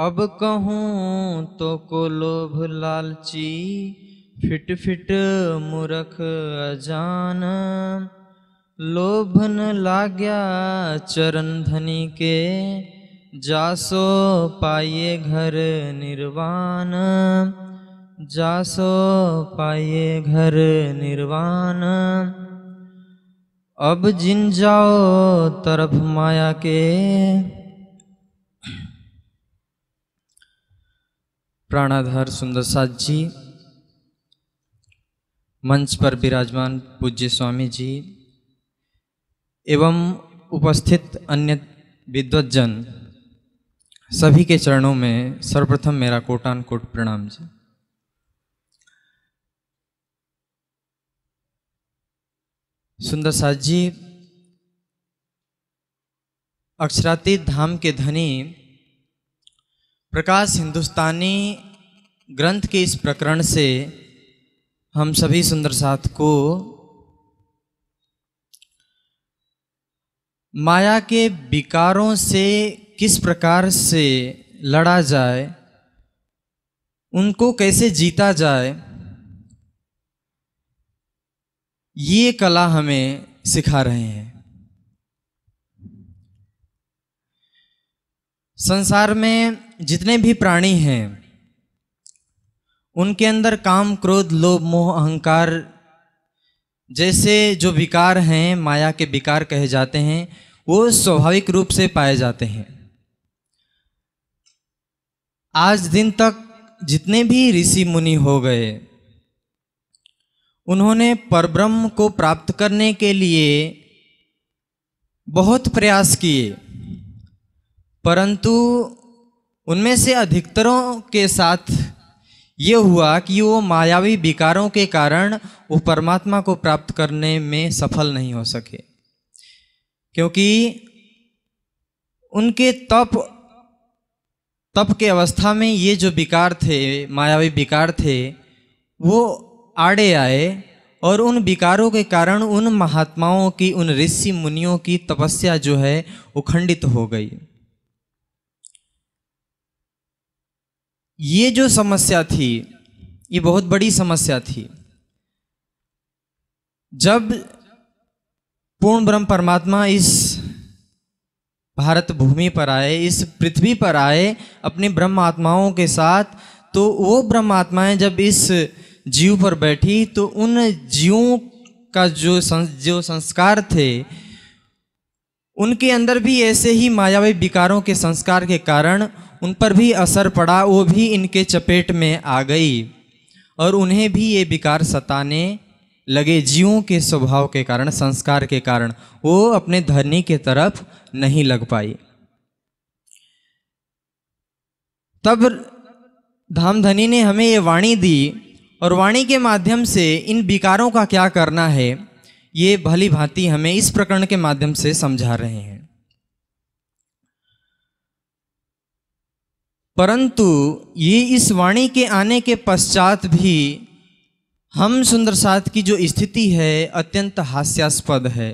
अब कहूँ तो को लोभ लालची फिट फिट मूर्ख अजान लोभन लाग्या चरण धनी के जासो पाइए घर निर्वाण जासो पाइए घर निर्वाण अब जिन जाओ तरफ माया के प्राणाधार सुंदर साथ जी मंच पर विराजमान पूज्य स्वामी जी एवं उपस्थित अन्य विद्वजन सभी के चरणों में सर्वप्रथम मेरा कोटान कोट प्रणाम जी सुंदर साथ जी अक्षरातीत धाम के धनी प्रकाश हिंदुस्तानी ग्रंथ के इस प्रकरण से हम सभी सुंदर साथ को माया के विकारों से किस प्रकार से लड़ा जाए उनको कैसे जीता जाए ये कला हमें सिखा रहे हैं संसार में जितने भी प्राणी हैं उनके अंदर काम क्रोध लोभ मोह अहंकार जैसे जो विकार हैं माया के विकार कहे जाते हैं वो स्वाभाविक रूप से पाए जाते हैं आज दिन तक जितने भी ऋषि मुनि हो गए उन्होंने परब्रह्म को प्राप्त करने के लिए बहुत प्रयास किए परंतु उनमें से अधिकतरों के साथ ये हुआ कि वो मायावी विकारों के कारण वो परमात्मा को प्राप्त करने में सफल नहीं हो सके क्योंकि उनके तप तप के अवस्था में ये जो विकार थे मायावी विकार थे वो आड़े आए और उन विकारों के कारण उन महात्माओं की उन ऋषि मुनियों की तपस्या जो है वो खंडित हो गई ये जो समस्या थी ये बहुत बड़ी समस्या थी जब पूर्ण ब्रह्म परमात्मा इस भारत भूमि पर आए इस पृथ्वी पर आए अपनी ब्रह्म आत्माओं के साथ तो वो ब्रह्म आत्माएं जब इस जीव पर बैठी तो उन जीवों का जो सं, जो संस्कार थे उनके अंदर भी ऐसे ही मायावी विकारों के संस्कार के कारण उन पर भी असर पड़ा वो भी इनके चपेट में आ गई और उन्हें भी ये विकार सताने लगे जीवों के स्वभाव के कारण संस्कार के कारण वो अपने धरनी के तरफ नहीं लग पाई तब धामधनी ने हमें ये वाणी दी और वाणी के माध्यम से इन विकारों का क्या करना है ये भली भांति हमें इस प्रकरण के माध्यम से समझा रहे हैं परंतु ये इस वाणी के आने के पश्चात भी हम सुंदरसाथ की जो स्थिति है अत्यंत हास्यास्पद है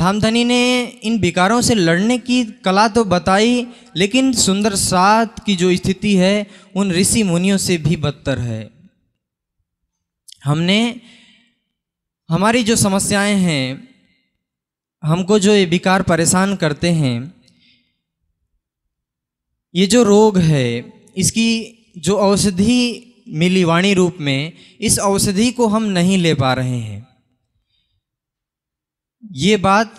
धामधनी ने इन विकारों से लड़ने की कला तो बताई लेकिन सुंदर सात की जो स्थिति है उन ऋषि मुनियों से भी बदतर है हमने हमारी जो समस्याएं हैं हमको जो ये विकार परेशान करते हैं ये जो रोग है इसकी जो औषधि मिली वाणी रूप में इस औषधि को हम नहीं ले पा रहे हैं ये बात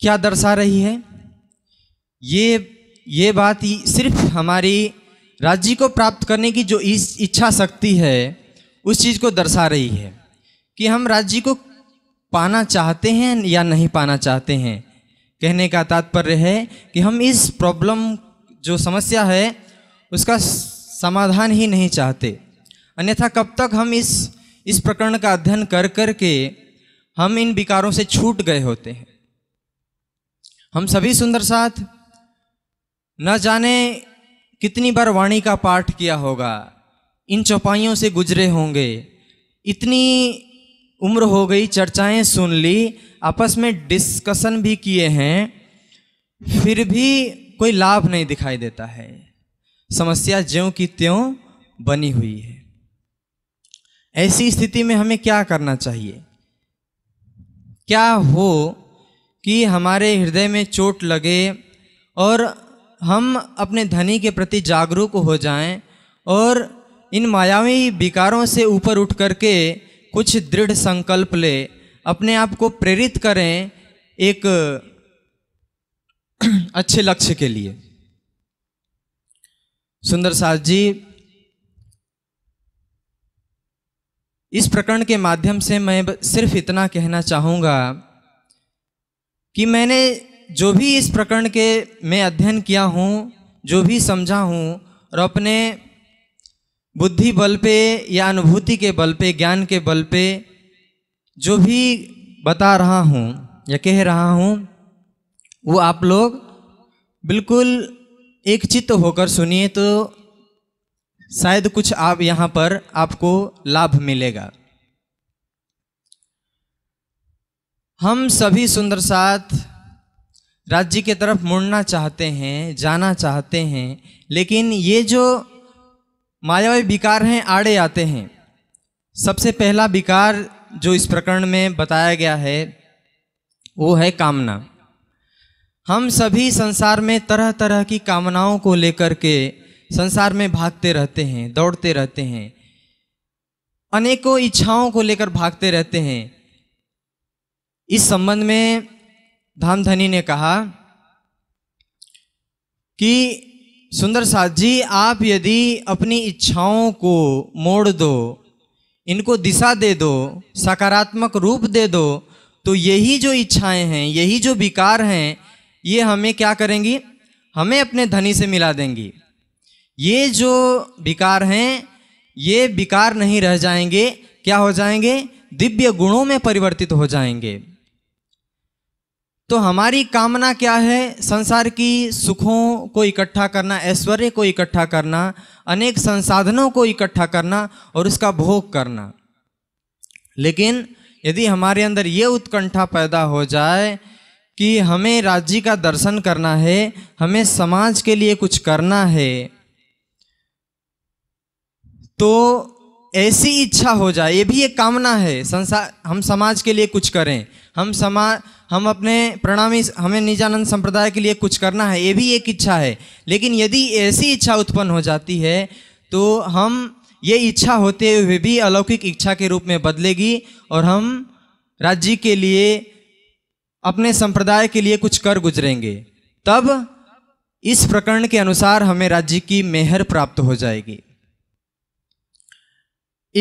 क्या दर्शा रही है ये ये बात सिर्फ हमारी राज्य को प्राप्त करने की जो इस इच्छा शक्ति है उस चीज़ को दर्शा रही है कि हम राज्य को पाना चाहते हैं या नहीं पाना चाहते हैं कहने का तात्पर्य है कि हम इस प्रॉब्लम जो समस्या है उसका समाधान ही नहीं चाहते अन्यथा कब तक हम इस इस प्रकरण का अध्ययन कर कर के हम इन विकारों से छूट गए होते हैं हम सभी सुंदर साथ न जाने कितनी बार वाणी का पाठ किया होगा इन चौपाइयों से गुजरे होंगे इतनी उम्र हो गई चर्चाएं सुन ली आपस में डिस्कशन भी किए हैं फिर भी कोई लाभ नहीं दिखाई देता है समस्या ज्यों की त्यों बनी हुई है ऐसी स्थिति में हमें क्या करना चाहिए क्या हो कि हमारे हृदय में चोट लगे और हम अपने धनी के प्रति जागरूक हो जाएं और इन मायावी विकारों से ऊपर उठ करके कुछ दृढ़ संकल्प ले अपने आप को प्रेरित करें एक अच्छे लक्ष्य के लिए सुंदर साहब जी इस प्रकरण के माध्यम से मैं सिर्फ इतना कहना चाहूँगा कि मैंने जो भी इस प्रकरण के मैं अध्ययन किया हूँ जो भी समझा हूँ और अपने बुद्धि बल पे या अनुभूति के बल पे ज्ञान के बल पे जो भी बता रहा हूँ या कह रहा हूँ वो आप लोग बिल्कुल एक चित्त होकर सुनिए तो शायद कुछ आप यहाँ पर आपको लाभ मिलेगा हम सभी सुंदर साथ राज्य की तरफ मुड़ना चाहते हैं जाना चाहते हैं लेकिन ये जो मायावी विकार हैं आड़े आते हैं सबसे पहला विकार जो इस प्रकरण में बताया गया है वो है कामना हम सभी संसार में तरह तरह की कामनाओं को लेकर के संसार में भागते रहते हैं दौड़ते रहते हैं अनेकों इच्छाओं को लेकर भागते रहते हैं इस संबंध में धामधनी ने कहा कि सुंदर साथ जी आप यदि अपनी इच्छाओं को मोड़ दो इनको दिशा दे दो सकारात्मक रूप दे दो तो यही जो इच्छाएं हैं यही जो विकार हैं ये हमें क्या करेंगी हमें अपने धनी से मिला देंगी ये जो विकार हैं ये विकार नहीं रह जाएंगे क्या हो जाएंगे दिव्य गुणों में परिवर्तित हो जाएंगे तो हमारी कामना क्या है संसार की सुखों को इकट्ठा करना ऐश्वर्य को इकट्ठा करना अनेक संसाधनों को इकट्ठा करना और उसका भोग करना लेकिन यदि हमारे अंदर ये उत्कंठा पैदा हो जाए कि हमें राज्य का दर्शन करना है हमें समाज के लिए कुछ करना है तो ऐसी इच्छा हो जाए ये भी एक कामना है संसार हम समाज के लिए कुछ करें हम समाज हम अपने प्रणामी हमें निजानंद संप्रदाय के लिए कुछ करना है ये भी एक इच्छा है लेकिन यदि ऐसी इच्छा उत्पन्न हो जाती है तो हम ये इच्छा होते हुए भी अलौकिक इच्छा के रूप में बदलेगी और हम राज्य के लिए अपने संप्रदाय के लिए कुछ कर गुजरेंगे तब इस प्रकरण के अनुसार हमें राज्य की मेहर प्राप्त हो जाएगी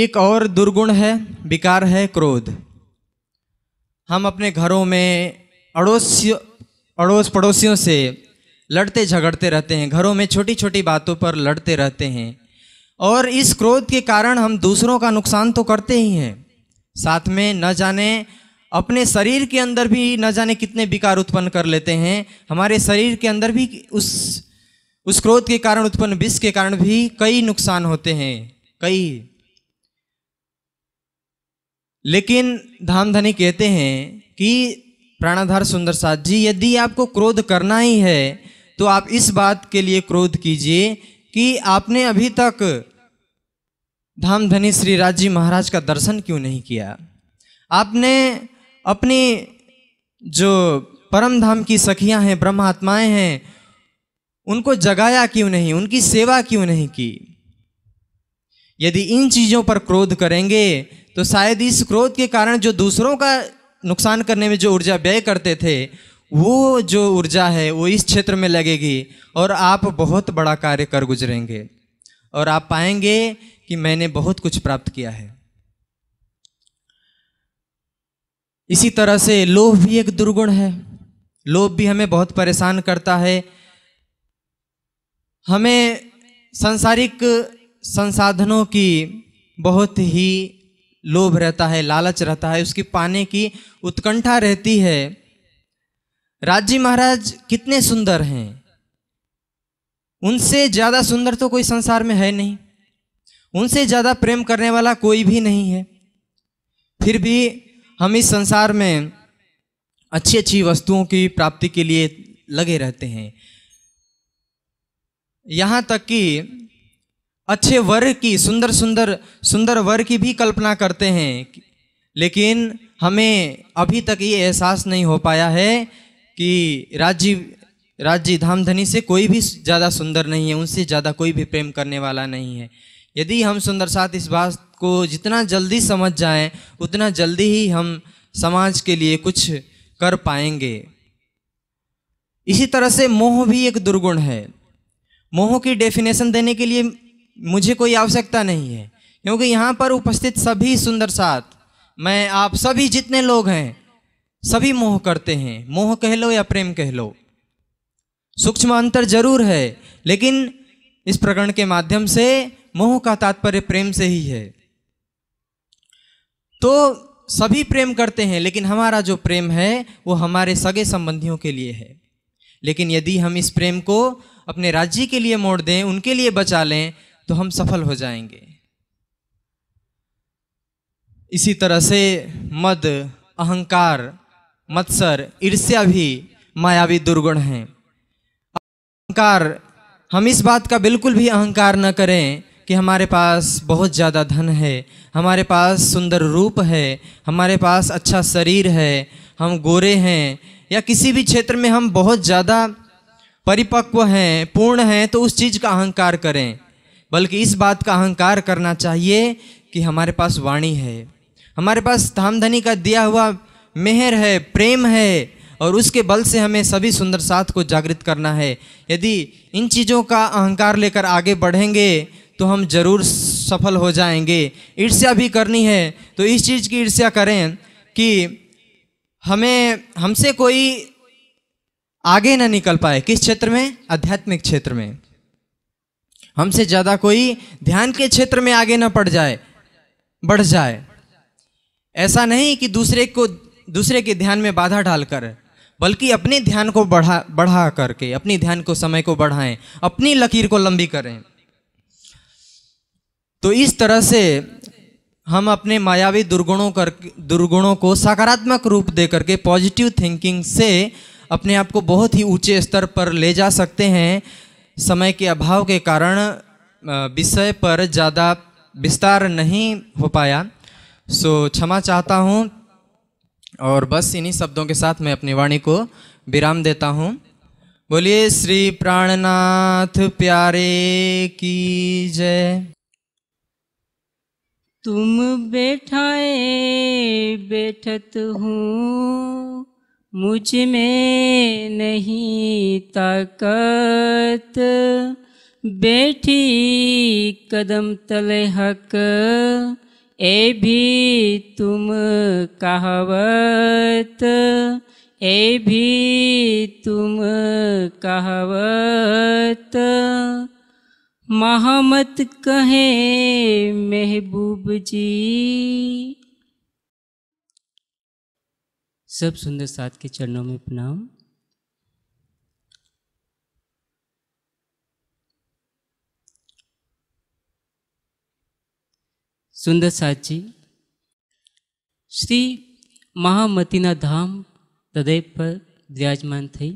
एक और दुर्गुण है विकार है क्रोध हम अपने घरों में अड़ोसियों अड़ोस पड़ोसियों से लड़ते झगड़ते रहते हैं घरों में छोटी छोटी बातों पर लड़ते रहते हैं और इस क्रोध के कारण हम दूसरों का नुकसान तो करते ही हैं साथ में न जाने अपने शरीर के अंदर भी न जाने कितने विकार उत्पन्न कर लेते हैं हमारे शरीर के अंदर भी उस उस क्रोध के कारण उत्पन्न विष के कारण भी कई नुकसान होते हैं कई लेकिन धामधनी कहते हैं कि प्राणाधार सुंदर साथ जी यदि आपको क्रोध करना ही है तो आप इस बात के लिए क्रोध कीजिए कि आपने अभी तक धामधनी श्री राज जी महाराज का दर्शन क्यों नहीं किया आपने अपने जो परम धाम की सखियां हैं ब्रह्म आत्माएं हैं उनको जगाया क्यों नहीं उनकी सेवा क्यों नहीं की यदि इन चीज़ों पर क्रोध करेंगे तो शायद इस क्रोध के कारण जो दूसरों का नुकसान करने में जो ऊर्जा व्यय करते थे वो जो ऊर्जा है वो इस क्षेत्र में लगेगी और आप बहुत बड़ा कार्य कर गुजरेंगे और आप पाएंगे कि मैंने बहुत कुछ प्राप्त किया है इसी तरह से लोभ भी एक दुर्गुण है लोभ भी हमें बहुत परेशान करता है हमें संसारिक संसाधनों की बहुत ही लोभ रहता है लालच रहता है उसकी पाने की उत्कंठा रहती है राज्य महाराज कितने सुंदर हैं उनसे ज़्यादा सुंदर तो कोई संसार में है नहीं उनसे ज़्यादा प्रेम करने वाला कोई भी नहीं है फिर भी हम इस संसार में अच्छी अच्छी वस्तुओं की प्राप्ति के लिए लगे रहते हैं यहाँ तक कि अच्छे वर की सुंदर सुंदर सुंदर वर की भी कल्पना करते हैं लेकिन हमें अभी तक ये एहसास नहीं हो पाया है कि राज्य राज्य धामधनी से कोई भी ज़्यादा सुंदर नहीं है उनसे ज़्यादा कोई भी प्रेम करने वाला नहीं है यदि हम सुंदर साथ इस बात को जितना जल्दी समझ जाएं उतना जल्दी ही हम समाज के लिए कुछ कर पाएंगे इसी तरह से मोह भी एक दुर्गुण है मोह की डेफिनेशन देने के लिए मुझे कोई आवश्यकता नहीं है क्योंकि यहाँ पर उपस्थित सभी सुंदर साथ मैं आप सभी जितने लोग हैं सभी मोह करते हैं मोह कह लो या प्रेम कह लो सूक्ष्म अंतर जरूर है लेकिन इस प्रकरण के माध्यम से मोह का तात्पर्य प्रेम से ही है तो सभी प्रेम करते हैं लेकिन हमारा जो प्रेम है वो हमारे सगे संबंधियों के लिए है लेकिन यदि हम इस प्रेम को अपने राज्य के लिए मोड़ दें उनके लिए बचा लें तो हम सफल हो जाएंगे इसी तरह से मद अहंकार मत्सर ईर्ष्या भी मायावी दुर्गुण हैं अहंकार हम इस बात का बिल्कुल भी अहंकार न करें कि हमारे पास बहुत ज़्यादा धन है हमारे पास सुंदर रूप है हमारे पास अच्छा शरीर है हम गोरे हैं या किसी भी क्षेत्र में हम बहुत ज़्यादा परिपक्व हैं पूर्ण हैं तो उस चीज़ का अहंकार करें बल्कि इस बात का अहंकार करना चाहिए कि हमारे पास वाणी है हमारे पास धामधनी का दिया हुआ मेहर है प्रेम है और उसके बल से हमें सभी सुंदर साथ को जागृत करना है यदि इन चीज़ों का अहंकार लेकर आगे बढ़ेंगे तो हम जरूर सफल हो जाएंगे ईर्ष्या भी करनी है तो इस चीज़ की ईर्ष्या करें कि हमें हमसे कोई आगे ना निकल पाए किस क्षेत्र में आध्यात्मिक क्षेत्र में हमसे ज़्यादा कोई ध्यान के क्षेत्र में आगे ना पड़ जाए बढ़ जाए ऐसा नहीं कि दूसरे को दूसरे के ध्यान में बाधा डालकर बल्कि अपने ध्यान को बढ़ा बढ़ा करके अपने ध्यान को समय को बढ़ाएं अपनी लकीर को लंबी करें तो इस तरह से हम अपने मायावी दुर्गुणों कर दुर्गुणों को सकारात्मक रूप दे करके पॉजिटिव थिंकिंग से अपने आप को बहुत ही ऊंचे स्तर पर ले जा सकते हैं समय के अभाव के कारण विषय पर ज़्यादा विस्तार नहीं हो पाया सो क्षमा चाहता हूँ और बस इन्हीं शब्दों के साथ मैं अपनी वाणी को विराम देता हूँ बोलिए श्री प्राणनाथ प्यारे की जय तुम बैठाए बैठत हूँ मुझ में नहीं ताकत बैठी कदम तले हक ए भी तुम कहावत ए भी तुम कहावत महामत कहे महबूब जी सब सुंदर साथ के चरणों में प्रणाम सुंदर साथ जी श्री महामतीना धाम हृदय पर विराजमान थी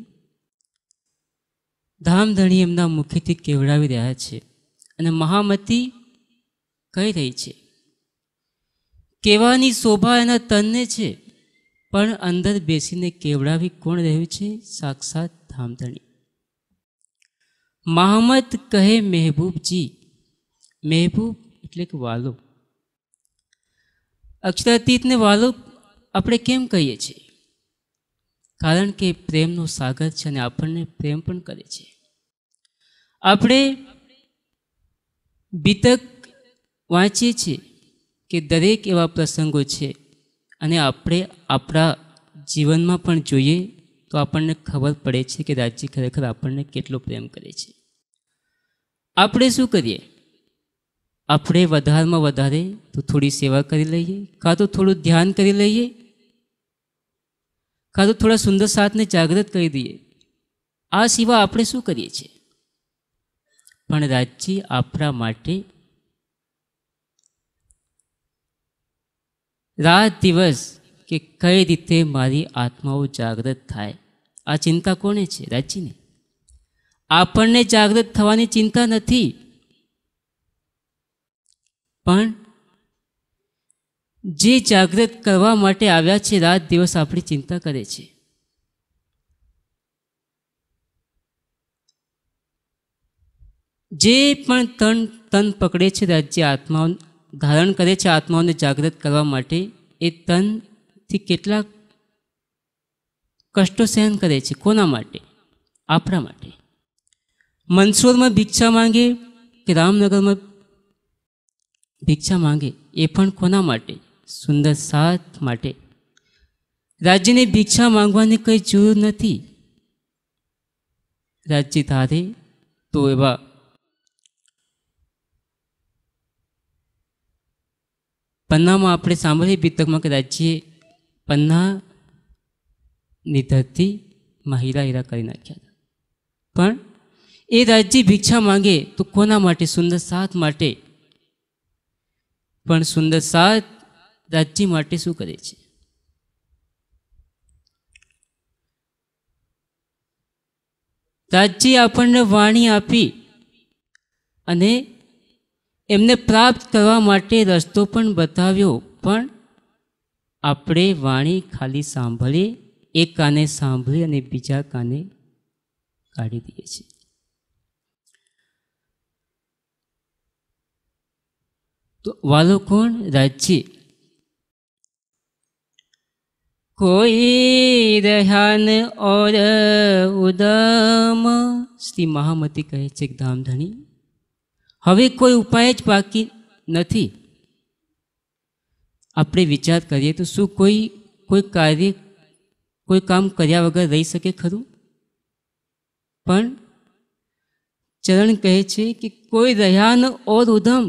ધામધણી એમના મુખેથી કેવડાવી રહ્યા છે અને મહામતી કહી રહી છે કેવાની શોભા એના તનને છે પણ અંદર બેસીને કેવડાવી કોણ રહ્યું છે સાક્ષાત ધામધણી મહમદ કહે મહેબૂબજી મહેબૂબ એટલે કે વાલો અક્ષરાતીતને વાલો આપણે કેમ કહીએ છીએ કારણ કે પ્રેમનો સાગર છે અને આપણને પ્રેમ પણ કરે છે આપણે બીતક વાંચીએ છીએ કે દરેક એવા પ્રસંગો છે અને આપણે આપણા જીવનમાં પણ જોઈએ તો આપણને ખબર પડે છે કે રાજજી ખરેખર આપણને કેટલો પ્રેમ કરે છે આપણે શું કરીએ આપણે વધારમાં વધારે તો થોડી સેવા કરી લઈએ કાં તો થોડું ધ્યાન કરી લઈએ કાં તો થોડા સુંદર સાથને જાગૃત કરી દઈએ આ સિવાય આપણે શું કરીએ છીએ પણ રાજજી આપણા માટે રાત દિવસ કે કઈ રીતે મારી આત્માઓ જાગૃત થાય આ ચિંતા કોને છે રાજજીને આપણને જાગૃત થવાની ચિંતા નથી પણ જે જાગૃત કરવા માટે આવ્યા છે રાત દિવસ આપણી ચિંતા કરે છે જે પણ તન તન પકડે છે રાજ્ય આત્માઓ ધારણ કરે છે આત્માઓને જાગૃત કરવા માટે એ તનથી કેટલા કષ્ટો સહન કરે છે કોના માટે આપણા માટે મંદસોરમાં ભિક્ષા માંગે કે રામનગરમાં ભિક્ષા માંગે એ પણ કોના માટે સુંદર સાથ માટે રાજ્યની ભિક્ષા માંગવાની કંઈ જરૂર નથી રાજ્ય ધારે તો એવા પન્નામાં આપણે સાંભળીએ પુસ્તકમાં કે રાજ્યે પન્ના ની ધરતી મહિલા હીરા કરી નાખ્યા પણ એ રાજ્ય ભિક્ષા માંગે તો કોના માટે સુંદર સાથ માટે પણ સુંદર સાથ રાજ્ય માટે શું કરે છે રાજ્ય આપણને વાણી આપી અને એમને પ્રાપ્ત કરવા માટે રસ્તો પણ બતાવ્યો પણ આપણે વાણી ખાલી સાંભળી એક કાને સાંભળી અને બીજા કાને કાઢી દઈએ છીએ તો વાલો કોણ રાજ્ય કોઈ દહન ઓર ઉદમ શ્રી મહામતી કહે છે ધામધણી હવે કોઈ ઉપાય જ બાકી નથી આપણે વિચાર કરીએ તો શું કોઈ કોઈ કાર્ય કોઈ કામ કર્યા વગર રહી શકે ખરું પણ ચરણ કહે છે કે કોઈ રહ્યા ન ઓર ઉદમ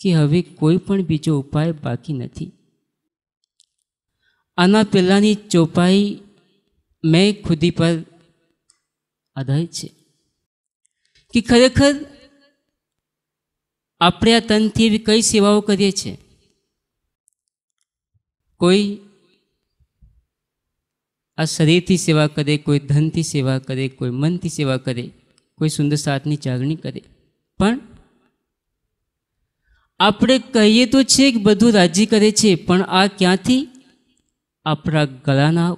કે હવે કોઈ પણ બીજો ઉપાય બાકી નથી આના પહેલાંની ચોપાઈ મેં ખુદી પર આધારિત છે કે ખરેખર આપણે આ તનથી એવી કઈ સેવાઓ કરીએ છીએ કોઈ આ શરીરથી સેવા કરે કોઈ ધનથી સેવા કરે કોઈ મનથી સેવા કરે કોઈ સુંદર સાથની જાગણી કરે પણ આપણે કહીએ તો છે કે બધું રાજી કરે છે પણ આ ક્યાંથી આપણા ગળાના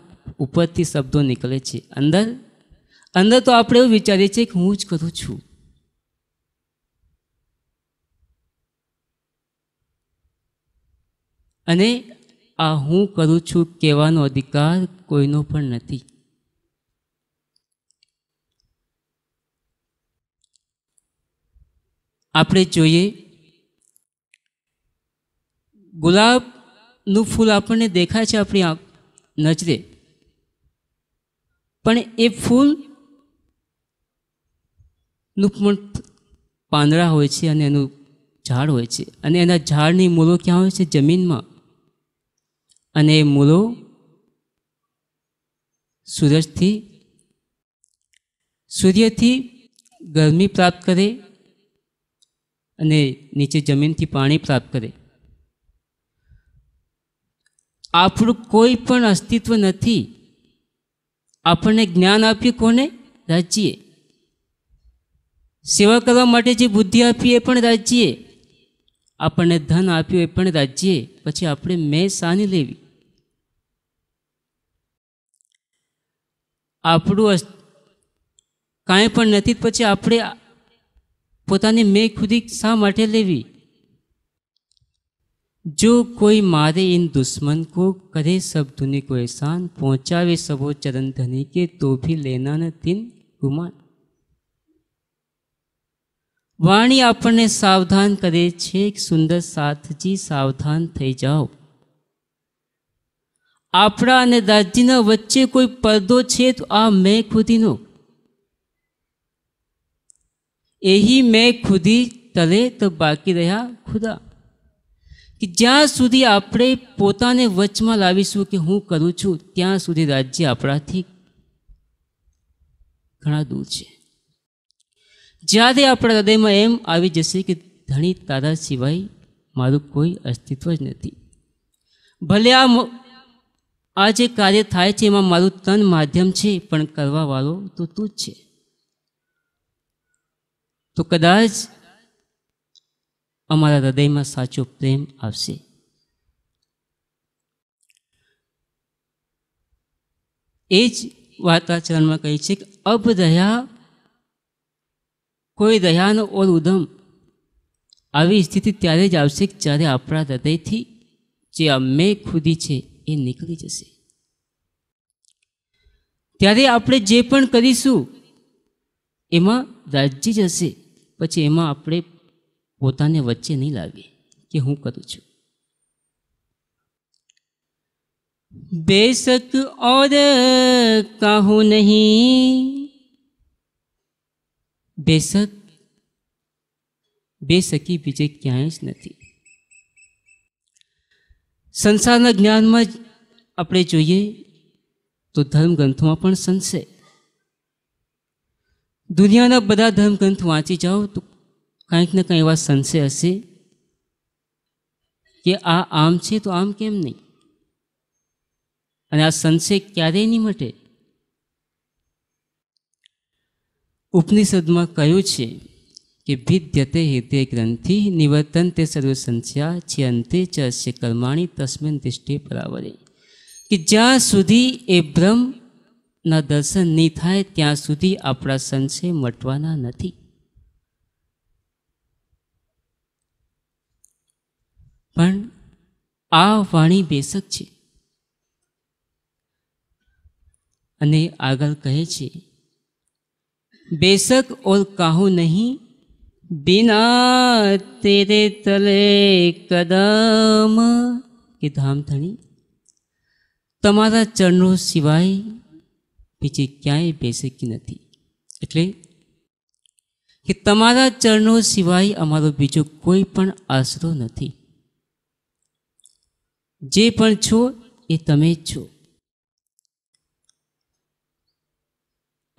ઉપરથી શબ્દો નીકળે છે અંદર અંદર તો આપણે એવું વિચારીએ છીએ કે હું જ કરું છું અને આ હું કરું છું કહેવાનો અધિકાર કોઈનો પણ નથી આપણે જોઈએ ગુલાબ નું ફૂલ આપણને દેખાય છે આપણી આંખ નજરે પણ એ ફૂલ નું પણ પાંદડા હોય છે અને એનું ઝાડ હોય છે અને એના ઝાડની મૂળો ક્યાં હોય છે જમીનમાં અને એ મૂળો સૂરજથી સૂર્યથી ગરમી પ્રાપ્ત કરે અને નીચે જમીનથી પાણી પ્રાપ્ત કરે આપણું કોઈ પણ અસ્તિત્વ નથી આપણને જ્ઞાન આપ્યું કોને રાજ્યએ સેવા કરવા માટે જે બુદ્ધિ આપી એ પણ રાજ્યએ આપણને ધન આપ્યું એ પણ રાજ્યે પછી આપણે મેં સાની લેવી આપણું કાંઈ પણ નથી પછી આપણે પોતાની મેં ખુદી શા માટે લેવી જો કોઈ મારે इन દુશ્મન કો करे सब धुनि को एहसान पहुंचावे सबो चरण धनी के तो भी लेना न तीन ગુમાન વાણી આપણને સાવધાન કરે છે સુંદર સાથજી સાવધાન થઈ જાઓ આપણા અને દાદજીના વચ્ચે કોઈ પડદો છે તો આ મેં ખુદીનો એહી મેં ખુદી તલે તો બાકી રહ્યા ખુદા કે જ્યાં સુધી આપણે પોતાને વચમાં લાવીશું કે હું કરું છું ત્યાં સુધી રાજ્ય આપણાથી ઘણા દૂર છે જ્યારે આપણા હૃદયમાં એમ આવી જશે કે ધણી તારા સિવાય મારું કોઈ અસ્તિત્વ જ નથી ભલે આ આ જે કાર્ય થાય છે એમાં મારું તન માધ્યમ છે પણ કરવાવાળો તો તું જ છે તો કદાચ અમારા હૃદયમાં સાચો પ્રેમ આવશે એ જ વાર્તાચરણમાં કહે છે કે અબ રહ્યા કોઈ રહ્યાનો ઓર ઉદમ આવી સ્થિતિ ત્યારે જ આવશે કે જ્યારે આપણા હૃદયથી જે અમે ખુદી છે એ નીકળી જશે ત્યારે આપણે જે પણ કરીશું એમાં રાજી જશે પછી એમાં આપણે પોતાને વચ્ચે નહીં લાગે કે હું કરું છું बेसत और काहू नहीं बेसत બેસકી બીજે ક્યાંય જ નથી સંસારના જ્ઞાનમાં જ આપણે જોઈએ તો ધર્મગ્રંથોમાં પણ સંશે દુનિયાના બધા ધર્મગ્રંથ વાંચી જાઓ તો કંઈક ને કંઈ એવા સંશય હશે કે આ આમ છે તો આમ કેમ નહીં અને આ સંશય ક્યારેય નહીં મટે ઉપનિષદમાં કહ્યું છે કે ભિદ્યતે હેતે ગ્રંથિ નિવર્તન તે સર્વ સંશયા છે અંતે ચ અસ્ય કર્માણી તસ્મિન દૃષ્ટિ પરાવરે કે જ્યાં સુધી એ બ્રહ્મના દર્શન નહીં થાય ત્યાં સુધી આપણા સંશય મટવાના નથી પણ આ વાણી બેસક છે અને આગળ કહે છે બેસક ઓર કાહુ નહીં બિના તેરે તલે કદમ એ ધામધણી તમારા ચરણો સિવાય બીજે ક્યાંય બેસકી નથી એટલે કે તમારા ચરણો સિવાય અમારો બીજો કોઈ પણ આશરો નથી જે પણ છો એ તમે જ છો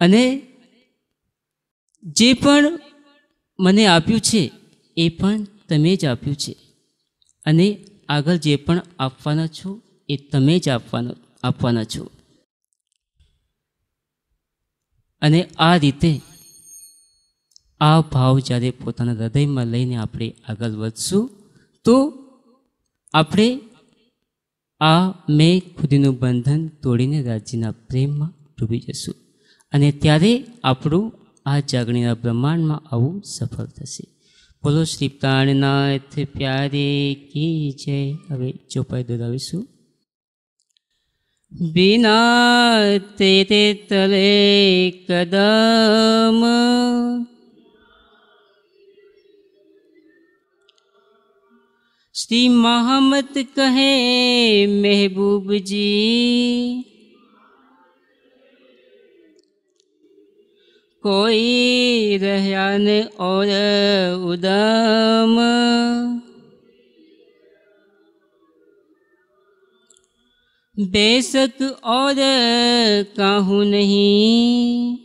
અને જે પણ મને આપ્યું છે એ પણ તમે જ આપ્યું છે અને આગળ જે પણ આપવાના છો એ તમે જ આપવાના આપવાના છો અને આ રીતે આ ભાવ જ્યારે પોતાના હૃદયમાં લઈને આપણે આગળ વધશું તો આપણે આ મેં ખુદીનું બંધન તોડીને રાજ્યના પ્રેમમાં ડૂબી જશું અને ત્યારે આપણું આ જાગણીના બ્રહ્માંડમાં આવું સફળ થશે બોલો શ્રી પ્રાણનાથ પ્યારે કી જય હવે ચોપાઈ દોરાવીશું बिना तेरे तले कदम श्री महामत कहे महबूब जी कोई रहन और उदम बेशक और कहूँ नहीं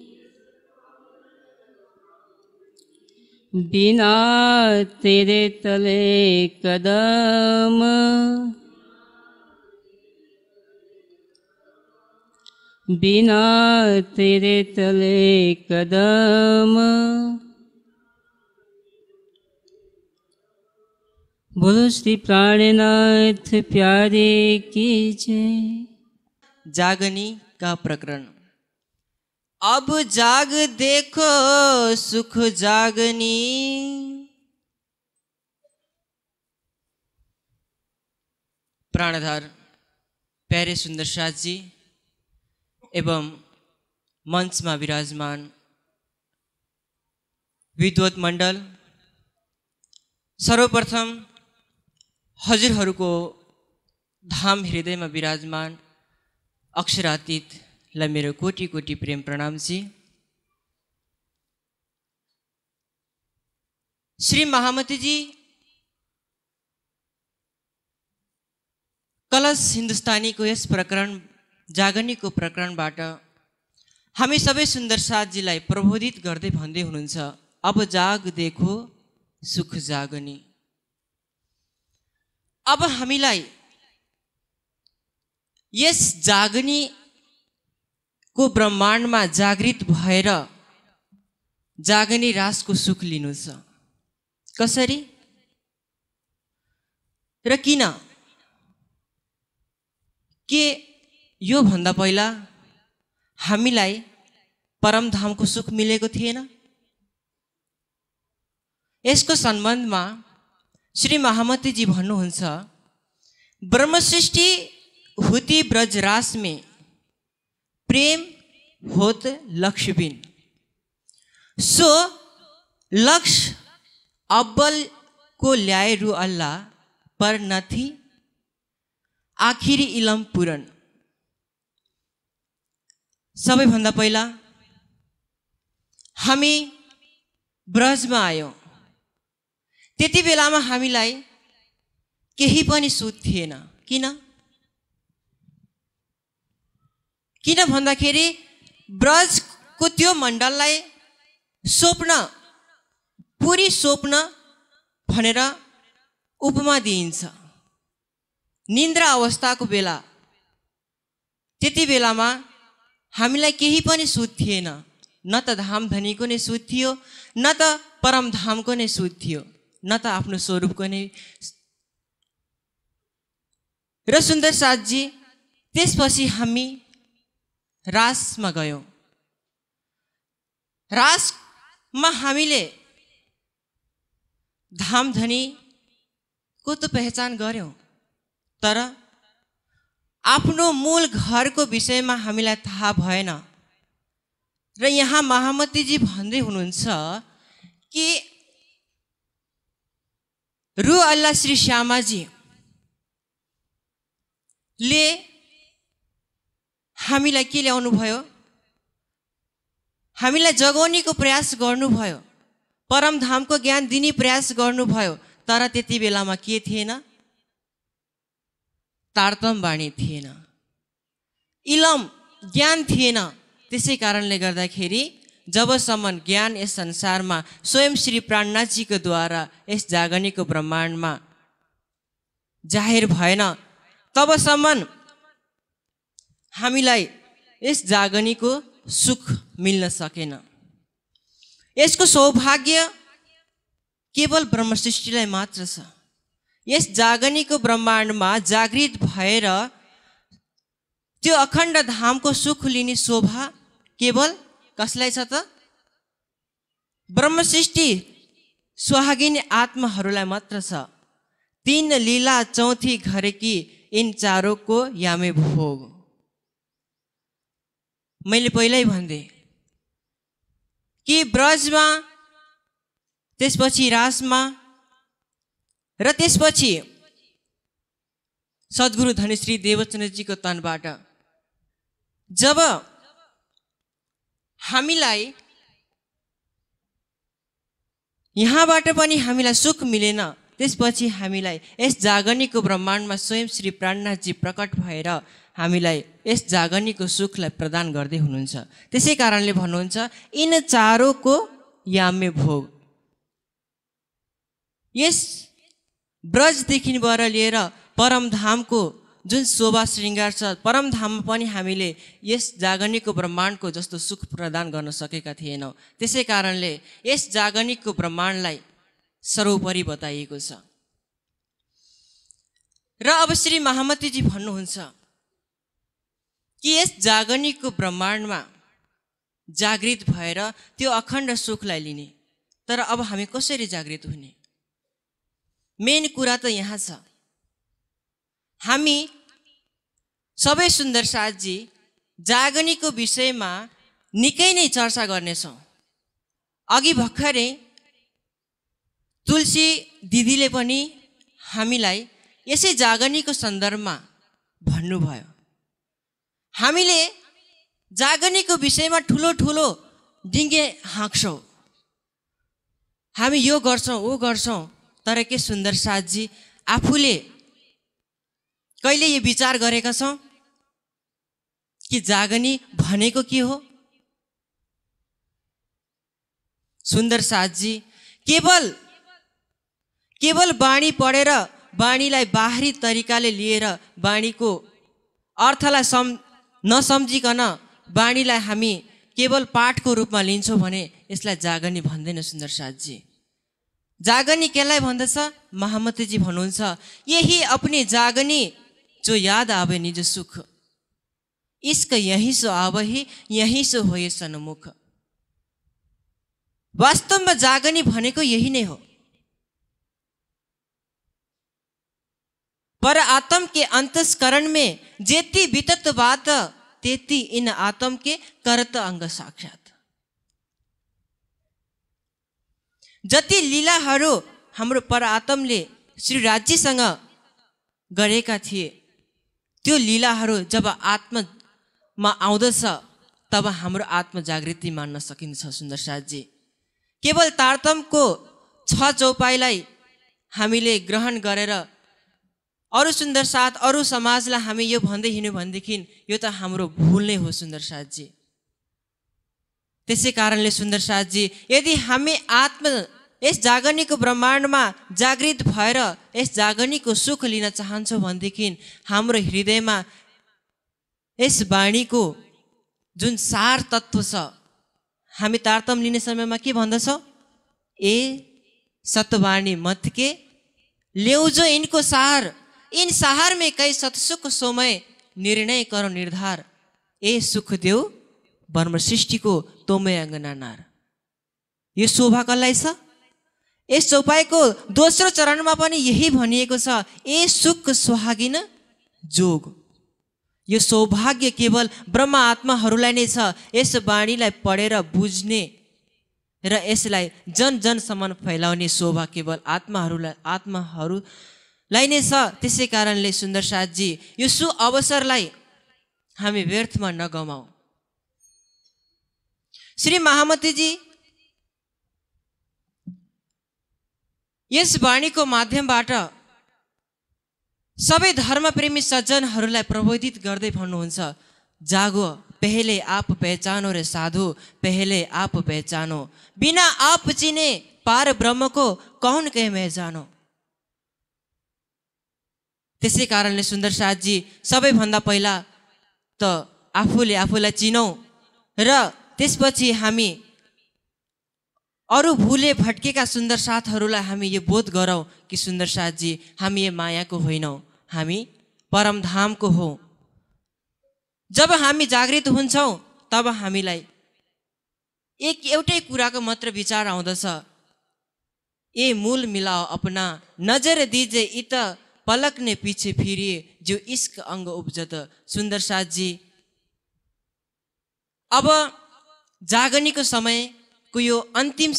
बिना तेरे तले कदम बिना तेरे तले कदम बोलो श्री प्राणनाथ प्यारे कीजे जागनी का प्रकरण अब जाग देखो सुख जागनी प्राणधार प्यारे सुन्दर साथजी एवं मञ्चमा विराजमान विद्वत मण्डल सर्वप्रथम हजुरहरूको धाम हृदयमा विराजमान अक्षरातीत ल मेरो कोटी कोटी प्रेम प्रणाम जी श्री महामतीजी कलश हिन्दुस्तानीको यस प्रकरण जागनीको प्रकरणबाट हामी सबै सुन्दर साथजीलाई प्रबोधित गर्दै भन्दै हुनुहुन्छ अब जाग देखो सुख जागनी अब हामीलाई यस जागनी को ब्रह्माण्डमा जागृत भएर जागनी रासको सुख लिनु छ कसरी र किन के योभन्दा पहिला हामीलाई परमधामको सुख मिलेको थिएन यसको सम्बन्धमा श्री महामतीजी भन्नुहुन्छ ब्रह्मसृष्टि हुति ब्रजरासमे प्रेम होत लक्षबिन सो लक्ष अब्बल को ल्याए रु अल्लाह पर नथी आखिरी इलम पुरन सबैभन्दा पहिला हामी ब्रजमा आयौँ त्यति बेलामा हामीलाई केही पनि सुध थिएन किन किन भन्दाखेरि ब्रजको त्यो मण्डललाई स्वप्न पुरी स्वप्न भनेर उपमा दिइन्छ निन्द्रा अवस्थाको बेला त्यति बेलामा हामीलाई केही पनि सुध थिएन न त धामधनीको नै सुध थियो न त परमधामको नै सुध थियो न त आफ्नो स्वरूपको नै र सुन्दर साथजी त्यसपछि हामी रासमा गयौँ रासमा हामीले धामधनीको त पहिचान गऱ्यौँ तर आफ्नो मूल घरको विषयमा हामीलाई थाहा भएन र यहाँ महामतीजी भन्दै हुनुहुन्छ कि रु अल्लाह श्री श्यामाजीले हामीलाई के ल्याउनु भयो हामीलाई जगाउनेको प्रयास गर्नुभयो परमधामको ज्ञान दिने प्रयास गर्नुभयो तर त्यति बेलामा के थिएन तारतमवाणी थिएन इलम ज्ञान थिएन त्यसै कारणले गर्दाखेरि जबसम्म ज्ञान यस संसारमा स्वयं श्री प्राणनाथजीको द्वारा यस जागनीको ब्रह्माण्डमा जाहेर भएन तबसम्म हामीलाई यस जागनीको सुख मिल्न सकेन यसको सौभाग्य केवल ब्रह्मसृष्टिलाई मात्र छ यस जागनीको ब्रह्माण्डमा जागृत भएर त्यो अखण्ड धामको सुख लिने शोभा केवल कसलाई छ त ब्रह्मसृष्टि सुहागिने आत्माहरूलाई मात्र छ तिन लीला चौथी घरेकी इन चारोको यामे भोग मैले पहिल्यै भन्दे, कि ब्रजमा त्यसपछि रासमा र त्यसपछि सद्गुरु धनश्री देवचन्द्रजीको तनबाट जब हामीलाई यहाँबाट पनि हामीलाई सुख मिलेन त्यसपछि हामीलाई यस जागरणीको ब्रह्माण्डमा स्वयं श्री प्राणनाथजी प्रकट भएर हामीलाई यस जागनीको सुखलाई प्रदान गर्दै हुनुहुन्छ त्यसै कारणले भन्नुहुन्छ इन चारोको याम्य भोग यस भएर लिएर परमधामको जुन शोभा श्रृङ्गार छ परमधाममा पनि हामीले यस जागनीको ब्रह्माण्डको जस्तो सुख प्रदान गर्न सकेका थिएनौँ त्यसै कारणले यस जागनिकको ब्रह्माण्डलाई सर्वोपरि बताइएको छ र अब श्री महामतीजी भन्नुहुन्छ कि यस जागनीको ब्रह्माण्डमा जागृत भएर त्यो अखण्ड सुखलाई लिने तर अब हामी कसरी जागृत हुने मेन कुरा त यहाँ छ हामी सबै सुन्दर साथजी जागनीको विषयमा निकै नै चर्चा गर्नेछौँ अघि भर्खरै तुलसी दिदीले पनि हामीलाई यसै जागनीको सन्दर्भमा भन्नुभयो हामीले जागनीको विषयमा ठुलो ठुलो डिङ्गे हाँक्छौँ हामी यो गर्छौँ ऊ गर्छौँ तर के सुन्दर साथजी आफूले कहिले यो विचार गरेका छौँ कि जागनी भनेको के हो सुन्दर साथजी केवल केवल बाणी पढेर बाणीलाई बाहिरी तरिकाले लिएर बाणीको अर्थलाई सम् नसम्झिकन वाणीलाई हामी केवल पाठको रूपमा लिन्छौँ भने यसलाई जागनी भन्दैन सुन्दर साथजी जागनी केलाई भन्दछ महामतीजी भन्नुहुन्छ यही अपनी जागनी जो याद आवे निज सुख इस्क यहीँ सो आवही यहीँ सो हो सनमुख वास्तवमा जागनी भनेको यही नै हो पर आत्म के अंतस्करण में जेती बीतत बात तेती इन आत्म के करत अंग साक्षात जति लीलाहरू हाम्रो पर आत्मले श्री राज्यसँग गरेका थिए त्यो लीलाहरू जब आत्ममा आउँदछ तब हाम्रो आत्मजागृति मान्न सकिन्छ सुन्दर साथजी केवल तारतमको छ चौपाईलाई हामीले ग्रहण गरेर अरू सुन्दर साथ अरू समाजलाई हामी यो भन्दै हिँड्यौँ भनेदेखि यो त हाम्रो भुल नै हो सुन्दर साथजी त्यसै कारणले सुन्दर साथजी यदि हामी आत्म यस जागरणीको ब्रह्माण्डमा जागृत भएर यस जागरणीको सुख लिन चाहन्छौँ भनेदेखि हाम्रो हृदयमा यस वाणीको जुन सार तत्त्व छ हामी तारतम लिने समयमा के भन्दछौँ ए सत्यवाणी मत के जो यिनको सार इन सहार में कई सतसुख सोमय निर्णय करो निर्धार ए सुख देऊ ब्रह्म सृष्टिको तोमय अङ्गना नार यो शोभा कसलाई छ यस चौपाईको दोस्रो चरणमा पनि यही भनिएको छ ए सुख सुहागिन जोग यो सौभाग्य केवल ब्रह्म आत्माहरूलाई नै छ यस वाणीलाई पढेर बुझ्ने र यसलाई जन जनसम्म फैलाउने शोभा केवल आत्माहरूलाई आत्माहरू लाई नै छ त्यसै कारणले सुन्दर साथजी यो सु अवसरलाई हामी व्यर्थमा नगमाऊ श्री महामतीजी यस वाणीको माध्यमबाट सबै धर्मप्रेमी सज्जनहरूलाई प्रबोधित गर्दै भन्नुहुन्छ जागो पहिले आप पहिचानो रे साधु पहिले आप पहिचानो बिना आप चिने पार ब्रह्मको कौन कहे जानो त्यसै कारणले सुन्दर साथजी सबैभन्दा पहिला त आफूले आफूलाई चिनौँ र त्यसपछि हामी अरू भूले भट्केका सुन्दर साथहरूलाई हामी यो बोध गरौँ कि सुन्दर साथजी हामी यो मायाको होइनौँ हामी परमधामको हो जब हामी जागृत हुन्छौँ तब हामीलाई एक एउटै कुराको मात्र विचार आउँदछ ए मूल मिलाओ अपना नजर दिजे इत पलक ने पीछे फिरिए जो इश्क अंग उपजत सुन्दर जी. अब जागनीको समयको यो अन्तिम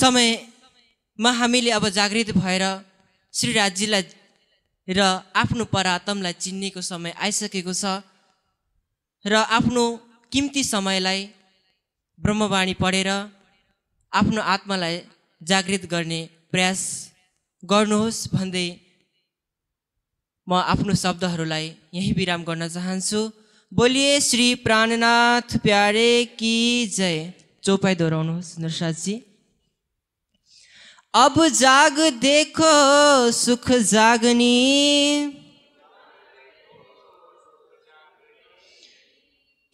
समयमा हामीले अब जागृत भएर श्री राज्यलाई र आफ्नो परातमलाई चिन्नेको समय आइसकेको छ र आफ्नो किम्ती समयलाई ब्रह्मवाणी पढेर आफ्नो आत्मालाई जागृत गर्ने प्रयास गर्नुहोस् भन्दै म आफ्नो शब्दहरूलाई यहीँ विराम गर्न चाहन्छु बोलिए श्री प्राणनाथ प्यारे कि जय चौपाई दोहोऱ्याउनुहोस् जी। अब जाग देखो सुख जागनी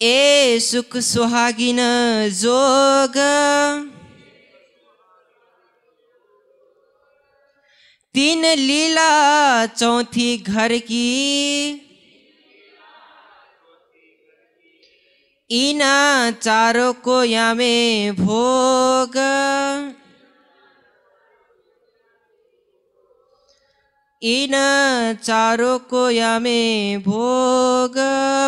ए सुख सुहागिन जोग तीन लीला चौथी घर की इना चारों को या में भोग इन चारों को या में भोग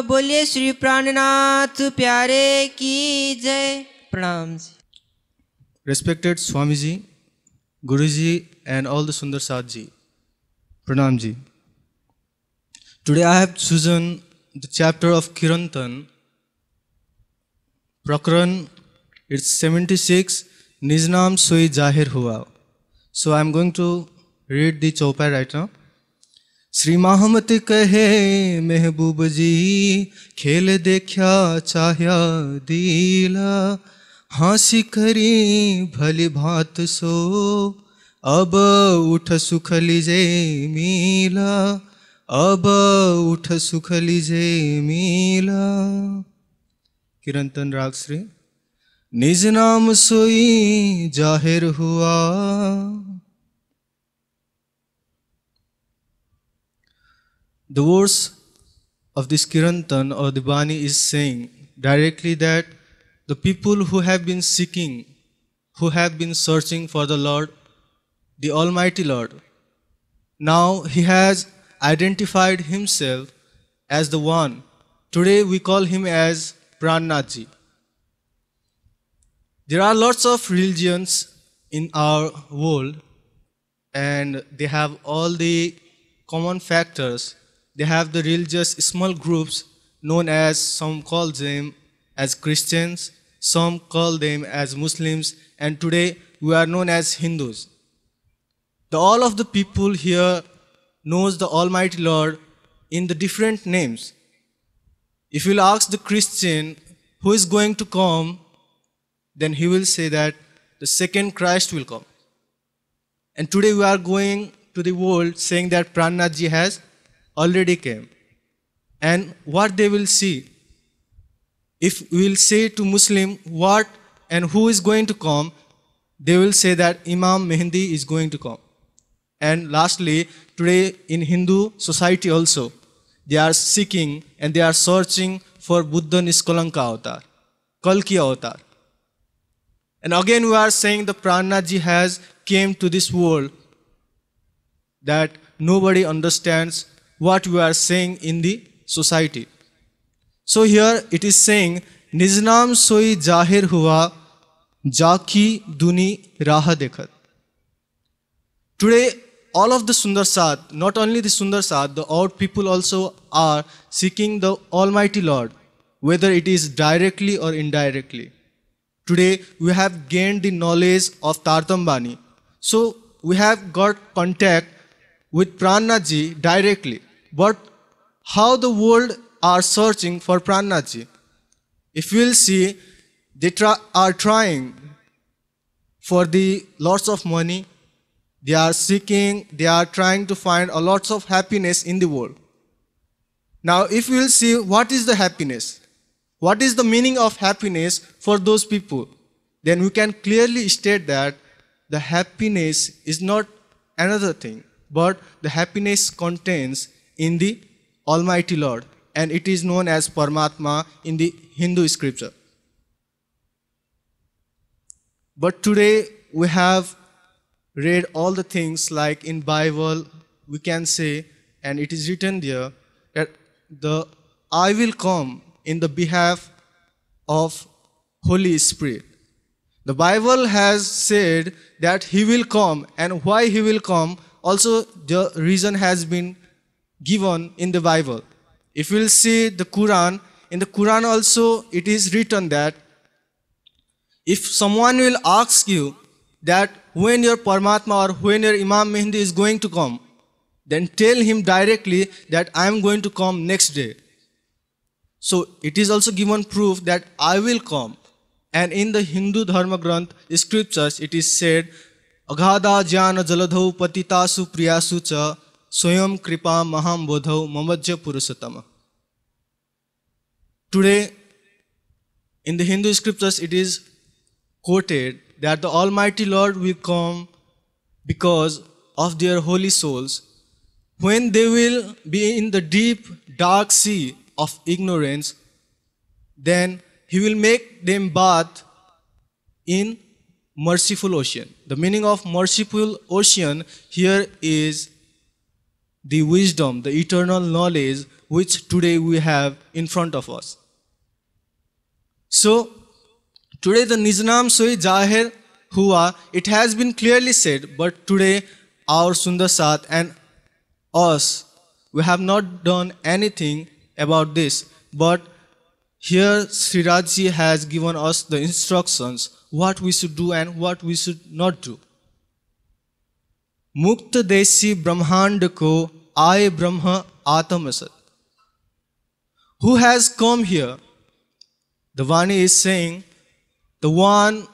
बोलिए श्री प्राणनाथ प्यारे की जय प्रणाम जी रेस्पेक्टेड स्वामी जी गुरु जी एंड ऑल द सुंदर साथ जी प्रणाम जी today I have chosen the chapter of Kirantan प्रकरण इट्स सेवेंटी सिक्स निज नाम सोई जाहिर हुआ so I am going to read the chaupai right now Shri Mahamat कहे महबूब जी खेल देखा चाहिया दीला हाँसी करी भली भात सो अब उठ सुख लीजे मीला अब उठ सुख लीजे मीला किरंतन राग श्री निज नाम सोई जाहिर हुआ The words of this Kirantan or the Bani is saying directly that The people who have been seeking, who have been searching for the Lord, the Almighty Lord, now He has identified Himself as the One. Today we call Him as Prannaji. There are lots of religions in our world and they have all the common factors. They have the religious small groups known as some call them as Christians, some call them as Muslims, and today we are known as Hindus. The all of the people here knows the Almighty Lord in the different names. If you ask the Christian who is going to come, then he will say that the second Christ will come. And today we are going to the world saying that Prannaji has already came. And what they will see if we will say to Muslim what and who is going to come, they will say that Imam Mehndi is going to come. And lastly, today in Hindu society also, they are seeking and they are searching for Buddha Niskalanka avatar, Kalki avatar. And again we are saying the Pranaji has came to this world that nobody understands what we are saying in the society. So here it is saying, Niznam soi jahir hua, jaki duni raha dekhat. Today, all of the Sundar Sadh, not only the Sundar Sadh, the odd people also are seeking the Almighty Lord, whether it is directly or indirectly. Today, we have gained the knowledge of Tartambani. So, we have got contact with Pranaji directly. But how the world are searching for Prannaji. If you will see, they are trying for the lots of money. They are seeking, they are trying to find a lots of happiness in the world. Now, if you will see what is the happiness, what is the meaning of happiness for those people, then we can clearly state that the happiness is not another thing, but the happiness contains in the Almighty Lord and it is known as Paramatma in the Hindu scripture. But today we have read all the things like in Bible we can say and it is written there that the I will come in the behalf of Holy Spirit. The Bible has said that he will come and why he will come also the reason has been given in the Bible. If we'll see the Quran, in the Quran also it is written that if someone will ask you that when your Paramatma or when your Imam Mahdi is going to come, then tell him directly that I am going to come next day. So it is also given proof that I will come. And in the Hindu Dharma Granth scriptures, it is said, Agada Jana jaladhau patitasu priyasu cha Swayam Kripa Maham Bodhau Mamajya Purushottam. Today, in the Hindu scriptures, it is quoted that the Almighty Lord will come because of their holy souls when they will be in the deep, dark sea of ignorance, then he will make them bath in merciful ocean. The meaning of merciful ocean here is the wisdom, the eternal knowledge which today we have in front of us. So, today the Nizam Soi Jahir Hua, it has been clearly said, but today our sundasat and us, we have not done anything about this. But here Sri Rajji has given us the instructions what we should do and what we should not do. Mukta देशी ब्रह्मांड ko. I Brahma Atamasat. Who has come here? The Vani is saying, the one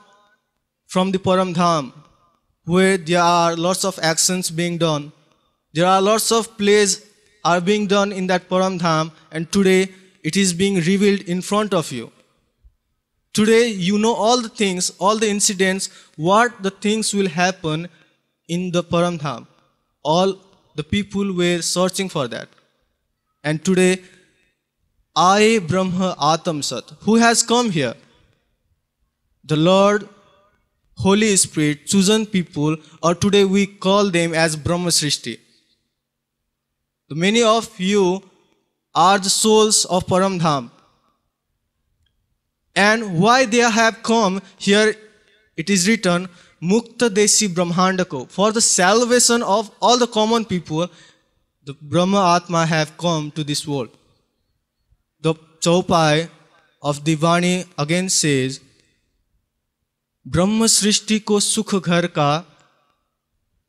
from the Paramdham, where there are lots of actions being done. There are lots of plays are being done in that Paramdham, and today it is being revealed in front of you. Today you know all the things, all the incidents, what the things will happen in the Paramdham. All the people were searching for that. And today, I Brahma Atam Sat, who has come here? The Lord, Holy Spirit, chosen people, or today we call them as Brahma Srishti. Many of you are the souls of Paramdham. And why they have come, here it is written, Mukta Desi Brahmandako. For the salvation of all the common people, the Brahma Atma have come to this world. The Chaupai of Divani again says, Brahma Srishti ko Sukha Ghar ka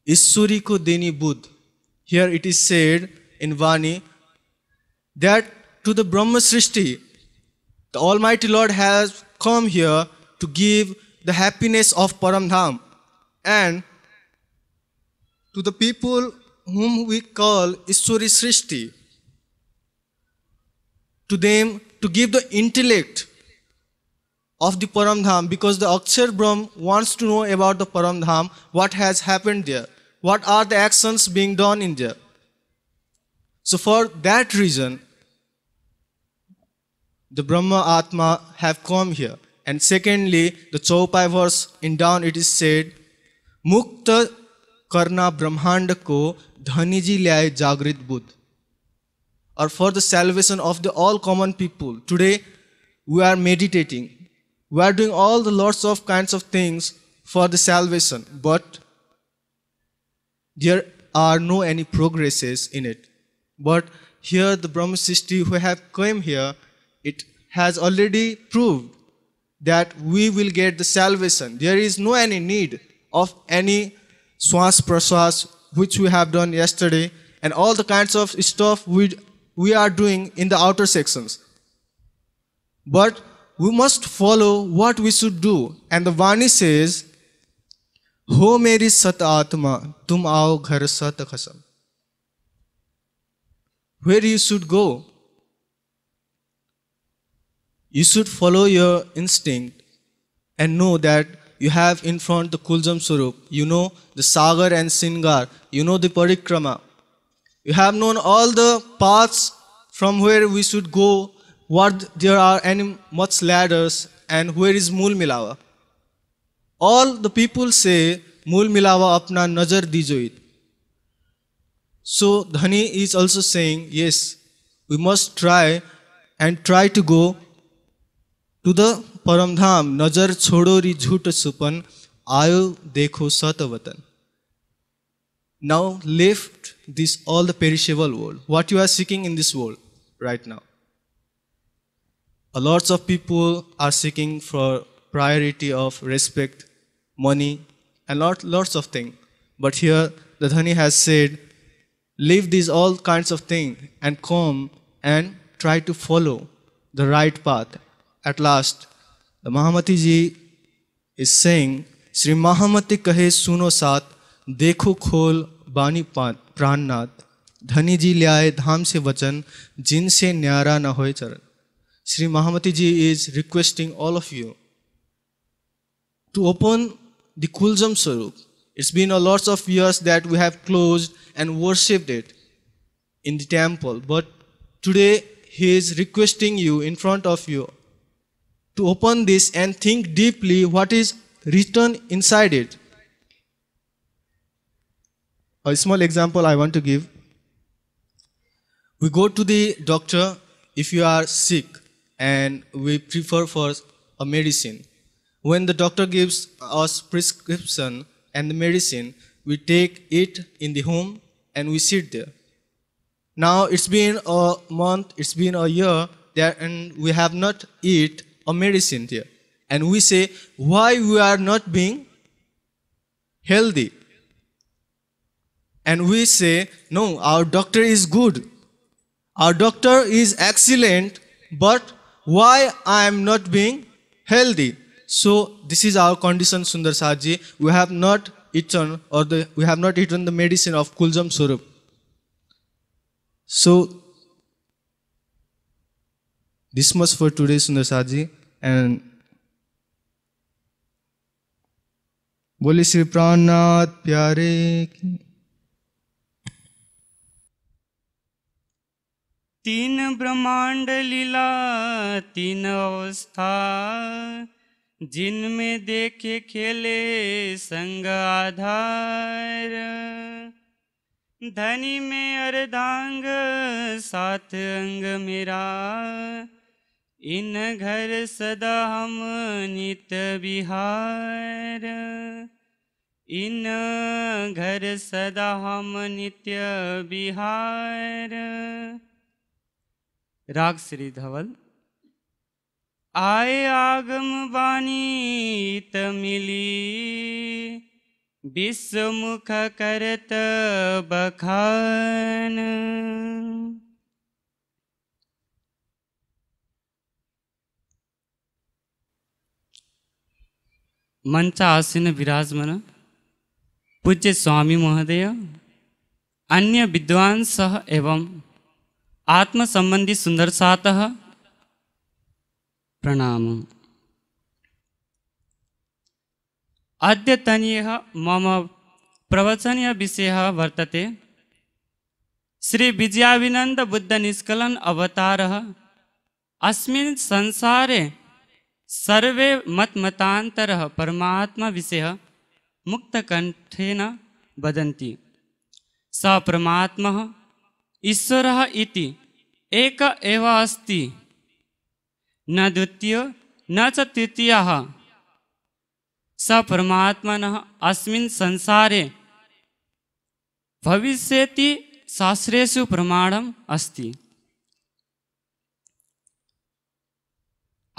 Issuri ko Deni Bud. Here it is said in Vani that to the Brahma Srishti, the Almighty Lord has come here to give the happiness of Paramdham and to the people whom we call Ishwari Srishti, to them to give the intellect of the Paramdham because the Akshar Brahm wants to know about the Paramdham, what has happened there, what are the actions being done in there. So for that reason, the Brahma Atma have come here. And secondly, the Chaupai verse in down it is said, मुक्त करना ब्रह्मांड को धनी जी ले जागृत बुद्ध और for the salvation of the all common people today we are meditating we are doing all the lots of kind of things for the salvation but there are no any progresses in it. But here the Brahma Srishti who have come here, it has already proved that we will get the salvation. There is no any need of any swas praswas which we have done yesterday and all the kinds of stuff we, we are doing in the outer sections. But we must follow what we should do. And the Vani says, Ho meri sat atma, tum aao ghar sat khasam. Where you should go? You should follow your instinct and know that you have in front the Kuljam Surup, you know the Sagar and Singar, you know the Parikrama. You have known all the paths from where we should go, what there are and much ladders and where is Mool Milawa. All the people say, Mool Milawa apna nazar dijoit. So Dhani is also saying, yes, we must try and try to go to the Paramdham नजर छोड़ो री supan, ayu आयो satavatan. now left this all the perishable world what you are seeking in this world right now a lots of people are seeking for priority of respect money and lot, lots of things but here the dhani has said leave these all kinds of things and come and try to follow the right path at last Mahamati ji is saying Shri Mahamati कहे सुनो सात देखो खोल बानी प्राणनाथ धनी जी ल्याए धाम से वचन जिनसे न्यारा न हो चरण Shri Mahamati ji is requesting all of you to open the Kuljam Swaroop it's been a lots of years that we have close and worshipped that in the temple but today he is requesting you in front of you to open this and think deeply what is written inside it. A small example I want to give. We go to the doctor if you are sick and we prefer for a medicine. When the doctor gives us prescription and the medicine, we take it in the home and we sit there. Now it's been a month, it's been a year, and we have not eat a medicine here. And we say, why we are not being healthy? And we say, no, our doctor is good. Our doctor is excellent, but why I am not being healthy? So this is our condition, Sundar Saji. We have not eaten or the, we have not eaten the medicine of Kuljam Surup. So much for today Sundar Sundar ji and बोले श्री प्राणनाथ प्यारे की तीन ब्रह्मांड लीला तीन अवस्था जिनमें देखे खेले संग आधार धनी में अर्धांग सात अंग मेरा इन घर सदा हम नित बिहार इन घर सदा हम नित्य बिहार राग श्री धवल आए आगम वाणी तमिली विश्वमुख करत बखान मंच आसीन विराजमान पूज्य स्वामी महोदय अन्य विद्वान सह एवं आत्म संबंधी सुंदर सातः प्रणाम अद्यतनीय मम प्रवचनीय विषय वर्तते श्री विजयाविनंद बुद्ध निष्कलन अवतार अस्मिन् संसारे सर्वे मतांतर परमात्मा विषय मुक्तकंठेन वदन्ति स परमात्मा ईश्वर इति एक एव अस्ति न द्वितीय न च स परमात्म अस्मिन् संसारे भविष्यति शास्त्रेषु प्रमाणम् अस्ति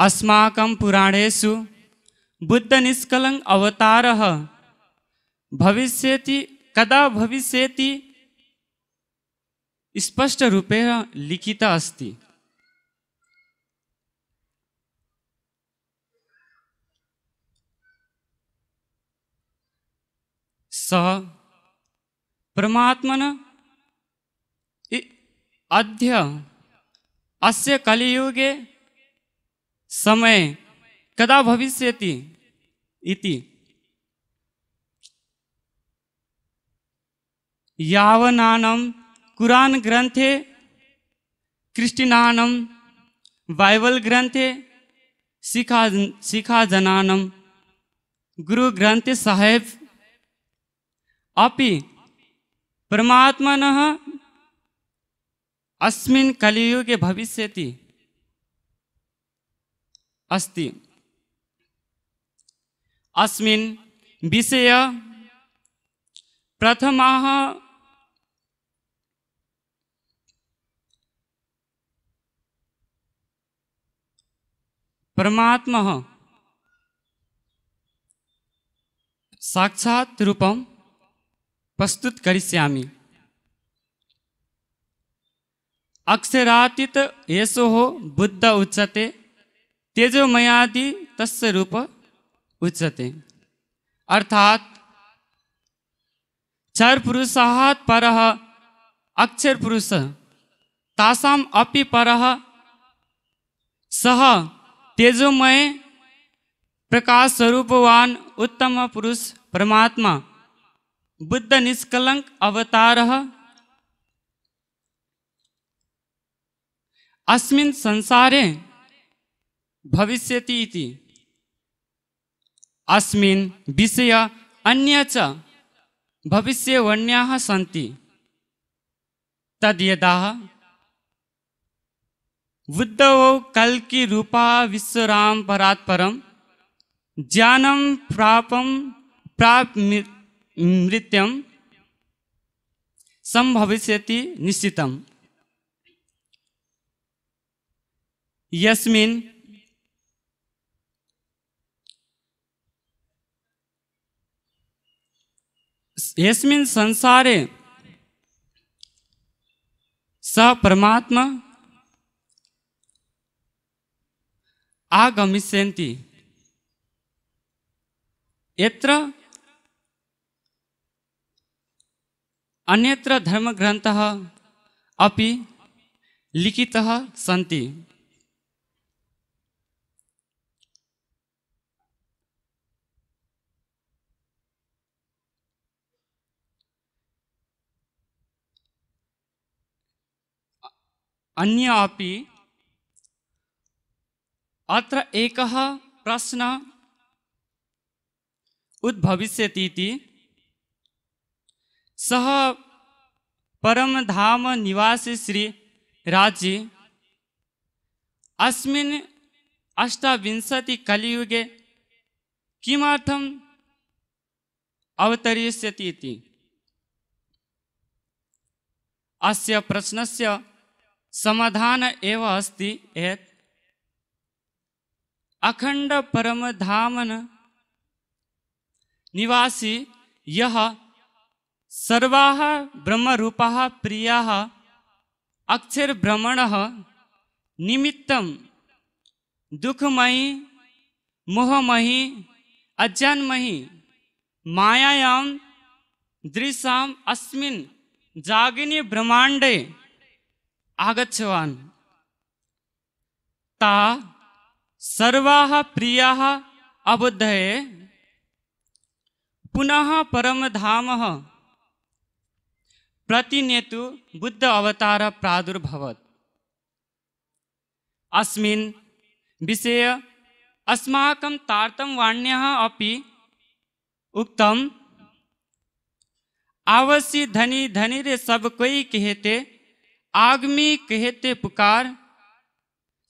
पुराणेशु बुद्ध निष्कल अवता भविष्य कदा स्पष्ट रूपे लिखित अस्त स परमात्मन अद्य अस्य कलियुगे समय कदा भविष्य इति यावनानम कुरान ग्रंथे क्रिस्टिनानम बाइबल ग्रंथे सिखा सिखा जनानम गुरु ग्रंथ साहेब अपि परमात्मन अस्मिन् कलियुगे भविष्यति अस्ति अस्मिन् विषय प्रथमः परमात्मा साक्षात रूपम प्रस्तुत करिष्यामि अक्षरातीत यशो बुद्ध उच्चते तेजोमयादि तस्य रूप उच्यते अर्थात चर पुरुषात पर अक्षर पुरुष तासाम अपि पर सह तेजोमय प्रकाश स्वरूपवान उत्तम पुरुष परमात्मा बुद्ध निष्कलंक अवतार अस्मिन् संसारे भविष्य इति अस्मिन् विषय अन्य सी भविष्यवण्याः सन्ति कल की कल्किरूपा विश्वराम परात् परं ज्ञानं प्राप प्राप् संभविष्य निश्चित यस्मिन् यस्मिन संसारे स परमात्मा आगमिष्यन्ति यत्र अन्यत्र धर्मग्रन्थः अपि लिखितः सन्ति अन्यापि अपि अत्र एकः प्रश्नः उद्भविष्यतीति सः परमधाम निवासी श्री राजी अस्मिन् अष्टाविंशति कलियुगे किमर्थम् अवतरिष्यति इति अस्य प्रश्नस्य समाधान एव अस्ति यत् धामन निवासी यह सर्वा ब्रह्म प्रिया अक्षर भ्रमण निमित्त दुखमयी मोहमयी अज्ञानमयी मायायां दृशा अस्मिन् जागिनी ब्रह्मांडे आगच्छवान् ता सर्वाः प्रियाः अबुद्धये पुनः परमधामः प्रतिनेतु बुद्ध अवतार प्रादुर्भवत् अस्मिन् विषये अस्माकं तार्तम्वाण्यः अपि उक्तम् आवश्य धनी धनी रे सब कोई कहते आगमी कहते पुकार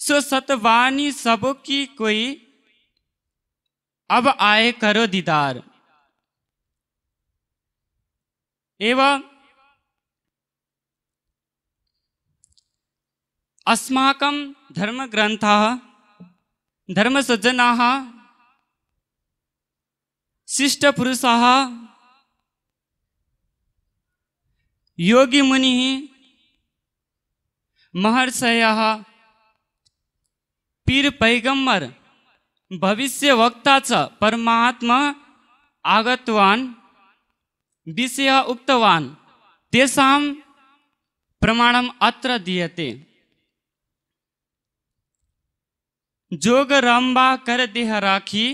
सो सतवानी सब की कोई अब आए करो दीदार एवं धर्मग्रंथ धर्मग्रन्थाः धर्मसज्जनाः योगी मुनि महर्षय पीर पैगंबर भविष्य च परमात्मा आगतवान विषय उक्तवान तेसाम प्रमाणम अत्र दीयते जोग रंबा कर देह राखी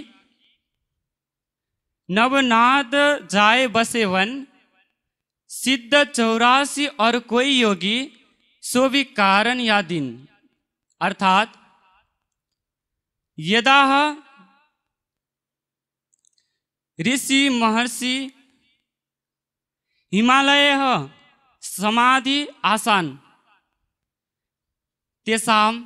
नवनाद जाए बसे वन सिद्ध चौरासी और कोई योगी सो भी कारण या दिन अर्थात यदा ऋषि महर्षि हिमालय समाधि आसान तेसाम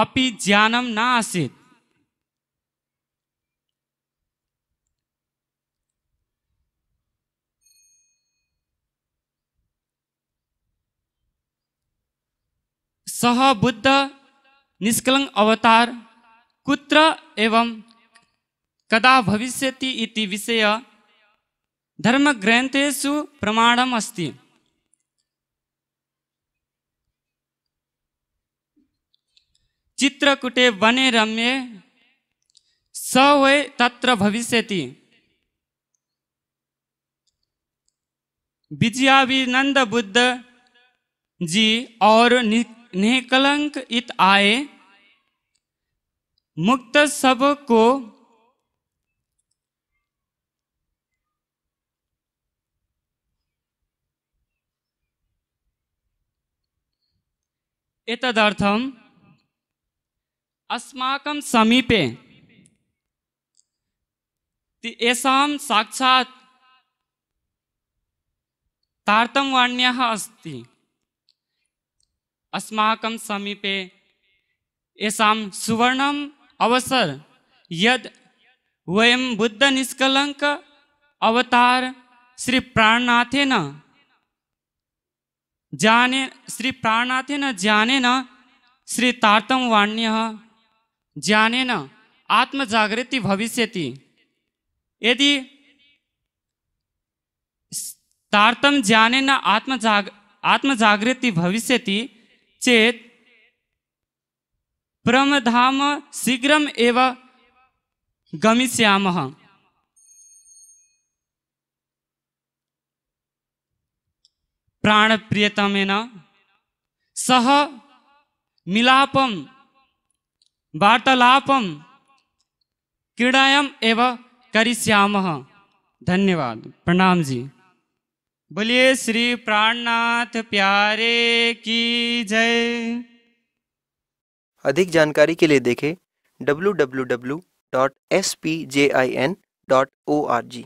अपि ज्ञानम न आसित सह बुद्ध निष्कलंग अवतार कुत्र एवं कदा भविष्यति इति विषय धर्मग्रन्थेषु प्रमाणम् अस्ति चित्रकूटे वने रम्ये स वै तत्र भविष्यति विजयाभिनंद बुद्ध जी और निकलंक इत आए मुक्त सब को एतदर्थम अस्माकं समीपे येषां साक्षात तार्तम्वाण्यः अस्ति अस्माकं समीपे येषां सुवर्णम् अवसर यद वयम बुद्ध निष्कलंक अवतार श्री प्राणनाथे न जाने श्री प्राणनाथे न जाने न श्री तारतम वाण्य जाने न आत्म जागृति भविष्य यदि तारतम जाने न आत्म जाग आत्म जागृति भविष्यति चेत ब्रह्मधाम एवं गमिष्याम प्राण प्रियतम सह मिलापम वार्तालापम क्रीड़ायाम एवं करिष्याम धन्यवाद प्रणाम जी बोलिए श्री प्राणनाथ प्यारे की जय अधिक जानकारी के लिए देखें W W W dot S P J I N dot O R ji